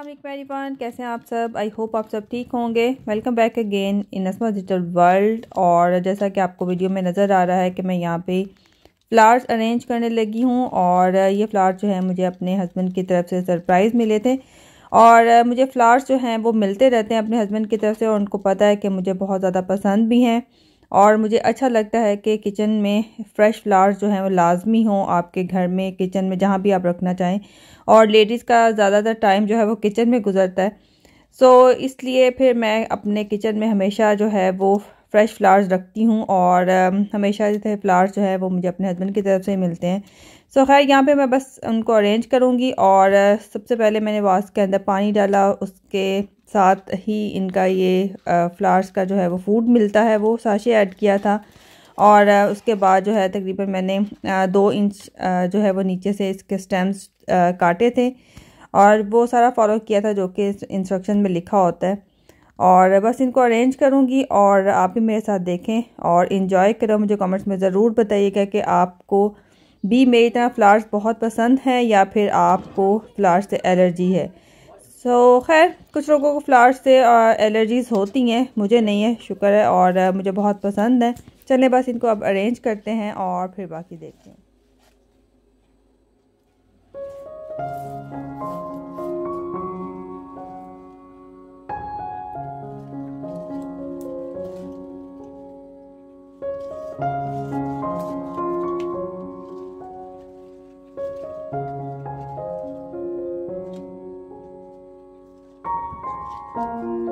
अल्लाह everyone कैसे हैं आप सब आई होप आप सब ठीक होंगे वेलकम बैक अगेन इन नस्मा डिजिटल वर्ल्ड और जैसा कि आपको वीडियो में नज़र आ रहा है कि मैं यहाँ पे फ्लावर्स अरेंज करने लगी हूँ और ये फ्लावर्स जो है मुझे अपने हस्बैंड की तरफ से सरप्राइज़ मिले थे और मुझे फ्लावर्स जो हैं वो मिलते रहते हैं अपने हस्बैंड की तरफ से और उनको पता है कि मुझे बहुत ज़्यादा पसंद भी हैं और मुझे अच्छा लगता है कि किचन में फ़्रेश फ्लावर्स जो हैं वो लाजमी हों आपके घर में किचन में जहाँ भी आप रखना चाहें और लेडीज़ का ज़्यादातर टाइम जो है वो किचन में गुजरता है सो so, इसलिए फिर मैं अपने किचन में हमेशा जो है वो फ़्रेश फ्लावर्स रखती हूँ और हमेशा जो है फ्लावर्स जो है वो मुझे अपने हस्बैंड की तरफ से मिलते हैं सो so, खैर यहाँ पे मैं बस उनको अरेंज करूँगी और सबसे पहले मैंने वास के अंदर पानी डाला उसके साथ ही इनका ये फ्लावर्स का जो है वो फूड मिलता है वो साशे ऐड किया था और उसके बाद जो है तकरीबन मैंने दो इंच जो है वो नीचे से इसके स्टेम्स काटे थे और वो सारा फॉलो किया था जो कि इंस्ट्रक्शन में लिखा होता है और बस इनको अरेंज करूँगी और आप भी मेरे साथ देखें और इन्जॉय करो मुझे कमेंट्स में ज़रूर बताइएगा कि आपको भी मेरी तरह फ्लावर्स बहुत पसंद हैं या फिर आपको फ्लावर्स से एलर्जी है सो so, खैर कुछ लोगों को फ्लावर्स से एलर्जीज़ होती हैं मुझे नहीं है शुक्र है और मुझे बहुत पसंद है चलें बस इनको अब अरेंज करते हैं और फिर बाकी देखते हैं Thank you.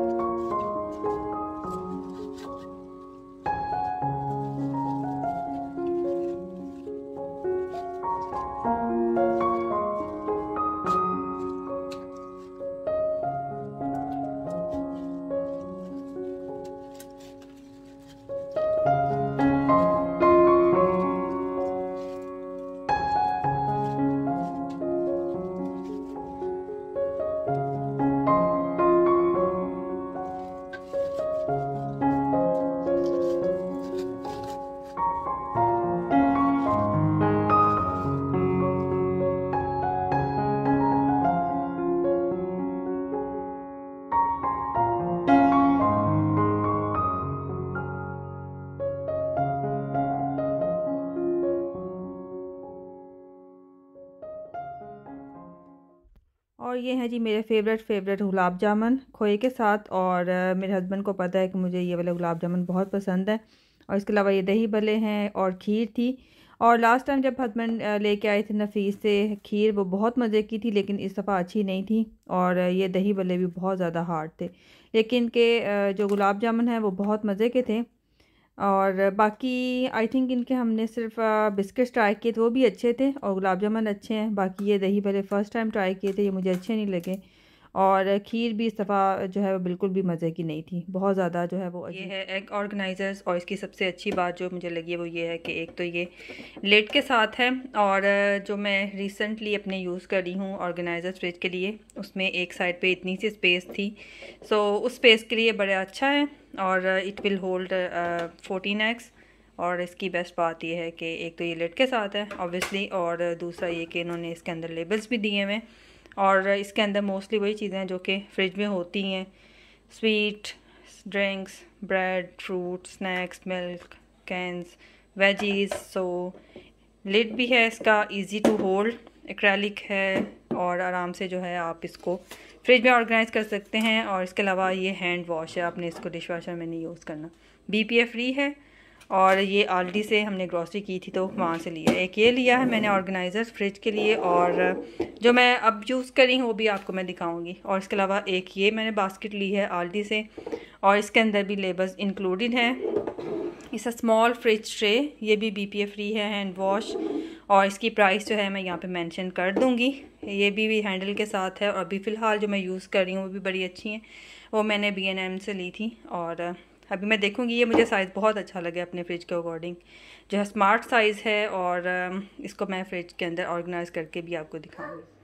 ये हैं जी मेरे फेवरेट फेवरेट गुलाब जामुन खोए के साथ और मेरे हस्बैंड को पता है कि मुझे ये वाले गुलाब जामुन बहुत पसंद है और इसके अलावा ये दही भले हैं और खीर थी और लास्ट टाइम जब हस्बैंड लेके आए थे नफीस से खीर वो बहुत मज़े की थी लेकिन इस दफ़ा अच्छी नहीं थी और ये दही भले भी बहुत ज़्यादा हार्ड थे लेकिन के जो गुलाब जामुन हैं वो बहुत मज़े के थे और बाकी आई थिंक इनके हमने सिर्फ बिस्किट ट्राई किए थे वो भी अच्छे थे और गुलाब जामुन अच्छे हैं बाकी ये दही भले फ़र्स्ट टाइम ट्राई किए थे ये मुझे अच्छे नहीं लगे और खीर भी इस दफ़ा जो है वो बिल्कुल भी मज़े की नहीं थी बहुत ज़्यादा जो है वो ये है एग ऑर्गेनाइज़र्स और इसकी सबसे अच्छी बात जो मुझे लगी है वो ये है कि एक तो ये लेट के साथ है और जो मैं रिसेंटली अपने यूज़ कर रही हूँ ऑर्गेनाइज़र फ्रिज के लिए उसमें एक साइड पे इतनी सी स्पेस थी सो उस स्पेस के लिए बड़ा अच्छा है और it will hold fourteen eggs और इसकी बेस्ट बात यह है कि एक तो ये लेट के साथ है ऑब्वियसली और दूसरा ये कि इन्होंने इसके अंदर लेबल्स भी दिए हुए हैं और इसके अंदर मोस्टली वही चीज़ें हैं जो कि फ्रिज में होती हैं sweet drinks bread fruit snacks milk cans veggies so lid भी है इसका इजी टू होल्ड एक्रैलिक है और आराम से जो है आप इसको फ्रिज में ऑर्गेनाइज कर सकते हैं और इसके अलावा ये हैंड वॉश है आपने इसको डिश वाशर में नहीं यूज़ करना बी पी एफ फ्री है और ये ऑलरेडी से हमने ग्रॉसरी की थी तो वहाँ से लिया एक ये लिया है मैंने ऑर्गेनाइज़र फ्रिज के लिए और जो मैं अब यूज़ कर रही हूँ वो भी आपको मैं दिखाऊँगी और इसके अलावा एक ये मैंने बास्केट ली है ऑलरेडी से और इसके अंदर भी लेबर्स इंक्लूडेड हैं इस स्मॉल फ्रिज ट्रे ये भी बी पी ए फ्री है हैंड वॉश और इसकी प्राइस जो है मैं यहाँ पे मेंशन कर दूँगी ये भी, भी हैंडल के साथ है और अभी फ़िलहाल जो मैं यूज़ कर रही हूँ वो भी बड़ी अच्छी हैं वो मैंने बी एन एम से ली थी और अभी मैं देखूँगी ये मुझे साइज़ बहुत अच्छा लगे अपने फ्रिज के अकॉर्डिंग जो है स्मार्ट साइज़ है और इसको मैं फ्रिज के अंदर ऑर्गेनाइज़ करके भी आपको दिखाऊँगी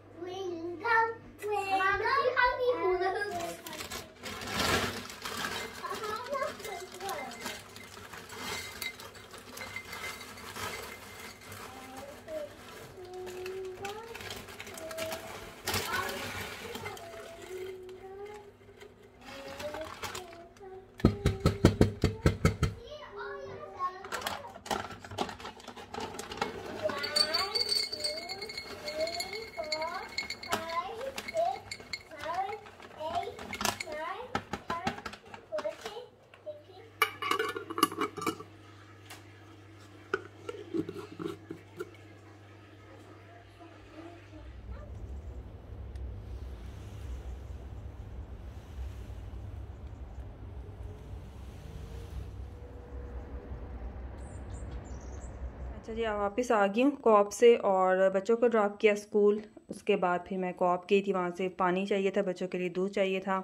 अच्छा जी वापस आ गई हूँ कॉप से और बच्चों को ड्रॉप किया स्कूल उसके बाद फिर मैं कॉप गई थी वहाँ से पानी चाहिए था बच्चों के लिए दूध चाहिए था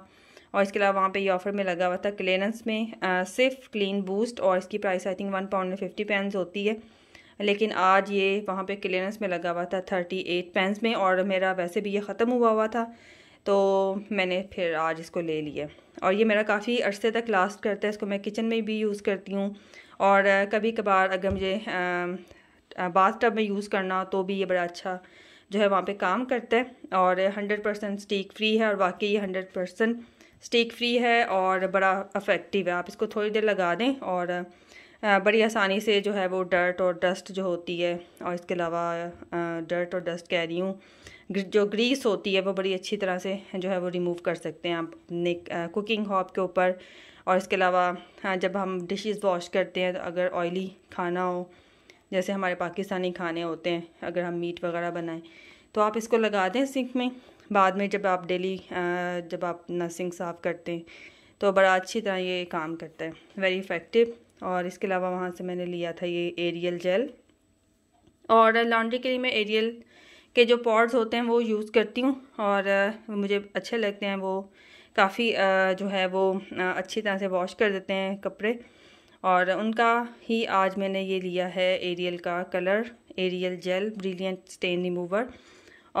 और इसके अलावा वहाँ पे ये ऑफ़र में लगा हुआ था क्लियरेंस में आ, सिर्फ क्लीन बूस्ट और इसकी price I think one pound में फिफ्टी पेंस होती है लेकिन आज ये वहाँ पे क्लियरेंस में लगा हुआ था थर्टी एट पेंस में और मेरा वैसे भी ये ख़त्म हुआ हुआ था तो मैंने फिर आज इसको ले लिया और ये मेरा काफ़ी अरसे तक लास्ट करता है इसको मैं किचन में भी यूज़ करती हूँ और कभी कभार अगर मुझे बाथ टब में यूज़ करना तो भी ये बड़ा अच्छा जो है वहाँ पे काम करता है और हंड्रेड परसेंट स्टीक फ्री है और वाकई ये हंड्रेड परसेंट स्टीक फ्री है और बड़ा अफेक्टिव है आप इसको थोड़ी देर लगा दें और बड़ी आसानी से जो है वो डर्ट और डस्ट जो होती है और इसके अलावा डर्ट और डस्ट कह रही हूँ जो ग्रीस होती है वो बड़ी अच्छी तरह से जो है वो रिमूव कर सकते हैं आप अपने कुकिंग हॉब के ऊपर और इसके अलावा जब हम डिशेस वॉश करते हैं तो अगर ऑयली खाना हो जैसे हमारे पाकिस्तानी खाने होते हैं अगर हम मीट वगैरह बनाएं तो आप इसको लगा दें सिंक में बाद में जब आप डेली जब आप अपना सिंक साफ़ करते हैं तो बड़ा अच्छी तरह ये काम करता है वेरी इफ़ेक्टिव और इसके अलावा वहाँ से मैंने लिया था ये एरियल जेल और लॉन्ड्री के लिए मैं एरियल के जो पॉड्स होते हैं वो यूज़ करती हूँ और मुझे अच्छे लगते हैं वो काफ़ी जो है वो अच्छी तरह से वॉश कर देते हैं कपड़े और उनका ही आज मैंने ये लिया है एरियल का colour Ariel gel brilliant stain remover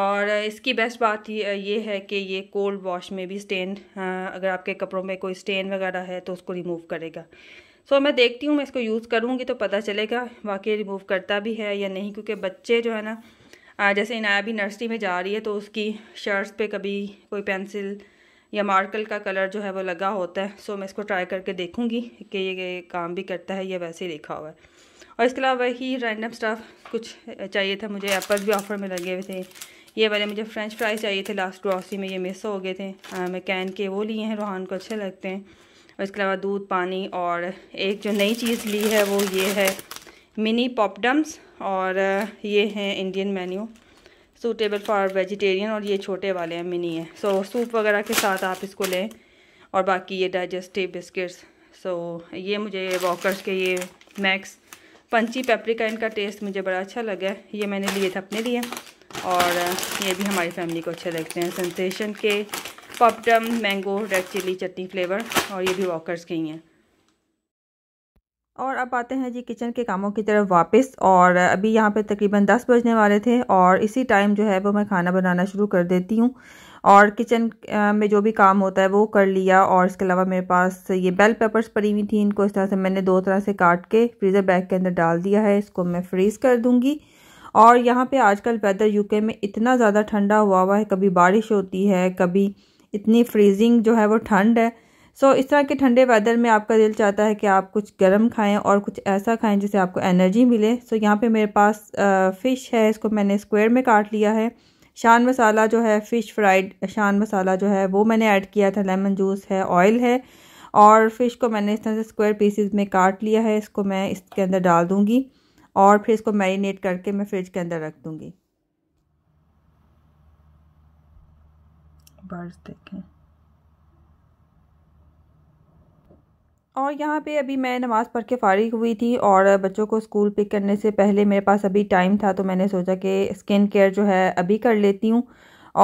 और इसकी बेस्ट बात ये है कि ये कोल्ड वॉश में भी स्टेन अगर आपके कपड़ों में कोई स्टेन वगैरह है तो उसको रिमूव करेगा सो so, मैं देखती हूँ मैं इसको यूज़ करूँगी तो पता चलेगा वाकई रिमूव करता भी है या नहीं क्योंकि बच्चे जो है ना जैसे इनाया भी नर्सरी में जा रही है तो उसकी शर्ट्स पे कभी कोई पेंसिल या मार्कल का कलर जो है वो लगा होता है सो मैं इसको ट्राई करके देखूँगी कि ये काम भी करता है या वैसे ही लिखा हुआ है और इसके अलावा वही रैंडम स्टफ़ कुछ चाहिए था मुझे एप्पल भी ऑफ़र में लगे हुए थे ये वाले मुझे फ़्रेंच फ्राइज चाहिए थे लास्ट ग्रॉसरी में ये मिस हो गए थे मैं कैन के वो लिए हैं रूहान को अच्छे लगते हैं और इसके अलावा दूध पानी और एक जो नई चीज़ ली है वो ये है मिनी पॉपडम्स और uh, ये हैं Indian menu suitable for vegetarian और ये छोटे वाले हैं मिनी हैं सो सूप वगैरह के साथ आप इसको लें और बाकी ये डाइजेस्टिव बिस्किट्स सो ये मुझे वॉकर्स के ये मैक्स पंची पेपरिका इनका टेस्ट मुझे बड़ा अच्छा लगा ये मैंने लिए थे अपने लिए और uh, ये भी हमारी फैमिली को अच्छे लगते हैं सेंसेशन के poppadom mango red chilli chutney flavour और ये भी वॉकर्स के ही हैं और अब आते हैं जी किचन के कामों की तरफ वापस और अभी यहाँ पे तकरीबन दस बजने वाले थे और इसी टाइम जो है वो मैं खाना बनाना शुरू कर देती हूँ और किचन में जो भी काम होता है वो कर लिया और इसके अलावा मेरे पास ये बेल पेपर्स पड़ी हुई थी इनको इस तरह से मैंने दो तरह से काट के फ्रीज़र बैग के अंदर डाल दिया है इसको मैं फ्रीज़ कर दूँगी और यहाँ पर आजकल वेदर यूके में इतना ज़्यादा ठंडा हुआ हुआ है कभी बारिश होती है कभी इतनी फ्रीजिंग जो है वो ठंड है सो so, इस तरह के ठंडे वेदर में आपका दिल चाहता है कि आप कुछ गर्म खाएं और कुछ ऐसा खाएं जिससे आपको एनर्जी मिले सो so, यहाँ पे मेरे पास फ़िश है इसको मैंने स्क्वायर में काट लिया है शान मसाला जो है फ़िश फ्राइड शान मसाला जो है वो मैंने ऐड किया था लेमन जूस है ऑयल है और फ़िश को मैंने इस तरह से स्क्वायर पीसीज में काट लिया है इसको मैं इसके अंदर डाल दूँगी और फिर इसको मैरिनेट करके मैं फ्रिज के अंदर रख दूँगी बस देखें और यहाँ पे अभी मैं नमाज़ पढ़ के फ़ारिग हुई थी और बच्चों को स्कूल पिक करने से पहले मेरे पास अभी टाइम था तो मैंने सोचा कि स्किन केयर जो है अभी कर लेती हूँ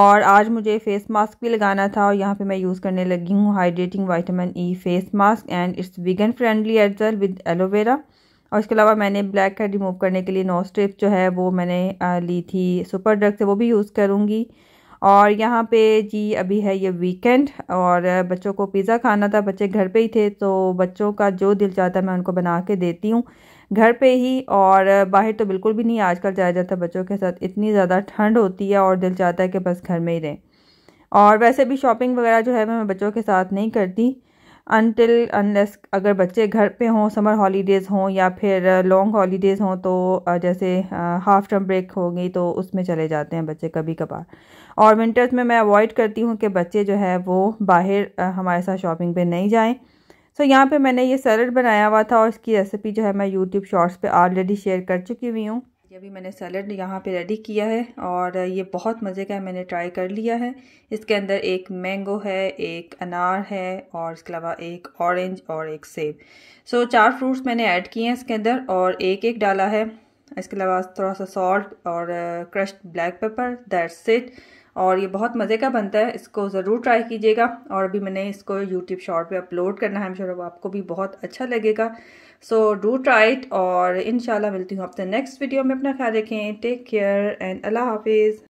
और आज मुझे फेस मास्क भी लगाना था और यहाँ पे मैं यूज़ करने लगी हूँ hydrating vitamin E face mask and it's vegan friendly a gel with aloe vera और इसके अलावा मैंने ब्लैक हेड रिमूव करने के लिए नो स्ट्रिप जो है वो मैंने ली थी सुपर ड्रग से वो भी यूज़ करूँगी और यहाँ पे जी अभी है ये वीकेंड और बच्चों को पिज़्ज़ा खाना था बच्चे घर पे ही थे तो बच्चों का जो दिल चाहता है मैं उनको बना के देती हूँ घर पे ही और बाहर तो बिल्कुल भी नहीं आजकल जाया जाता बच्चों के साथ इतनी ज़्यादा ठंड होती है और दिल चाहता है कि बस घर में ही रहें और वैसे भी शॉपिंग वगैरह जो है मैं बच्चों के साथ नहीं करती अनटिल अनलेस अगर बच्चे घर पे हों समर हॉलीडेज़ हों या फिर लॉन्ग हॉलीडेज़ हों तो जैसे हाफ़ टर्म ब्रेक हो गई तो उसमें चले जाते हैं बच्चे कभी कभार और विंटर्स में मैं अवॉइड करती हूँ कि बच्चे जो है वो बाहर हमारे साथ शॉपिंग पे नहीं जाएं सो so, यहाँ पे मैंने ये सैलड बनाया हुआ था और इसकी रेसिपी जो है मैं यूट्यूब शॉर्ट्स पे ऑलरेडी शेयर कर चुकी हुई हूँ ये भी मैंने सैलड यहाँ पे रेडी किया है और ये बहुत मज़े का है मैंने ट्राई कर लिया है इसके अंदर एक मैंगो है एक अनार है और इसके अलावा एक ऑरेंज और एक सेब सो so, चार फ्रूट्स मैंने ऐड किए हैं इसके अंदर और एक एक डाला है इसके अलावा थोड़ा सा सॉल्ट और crushed black pepper that's it और ये बहुत मज़े का बनता है इसको ज़रूर ट्राई कीजिएगा और अभी मैंने इसको यूट्यूब शॉर्ट पे अपलोड करना है श्योर आपको भी बहुत अच्छा लगेगा सो डू ट्राई इट और इन मिलती हूँ आपसे नेक्स्ट वीडियो में अपना ख्याल रखें टेक केयर एंड अल्लाह हाफिज़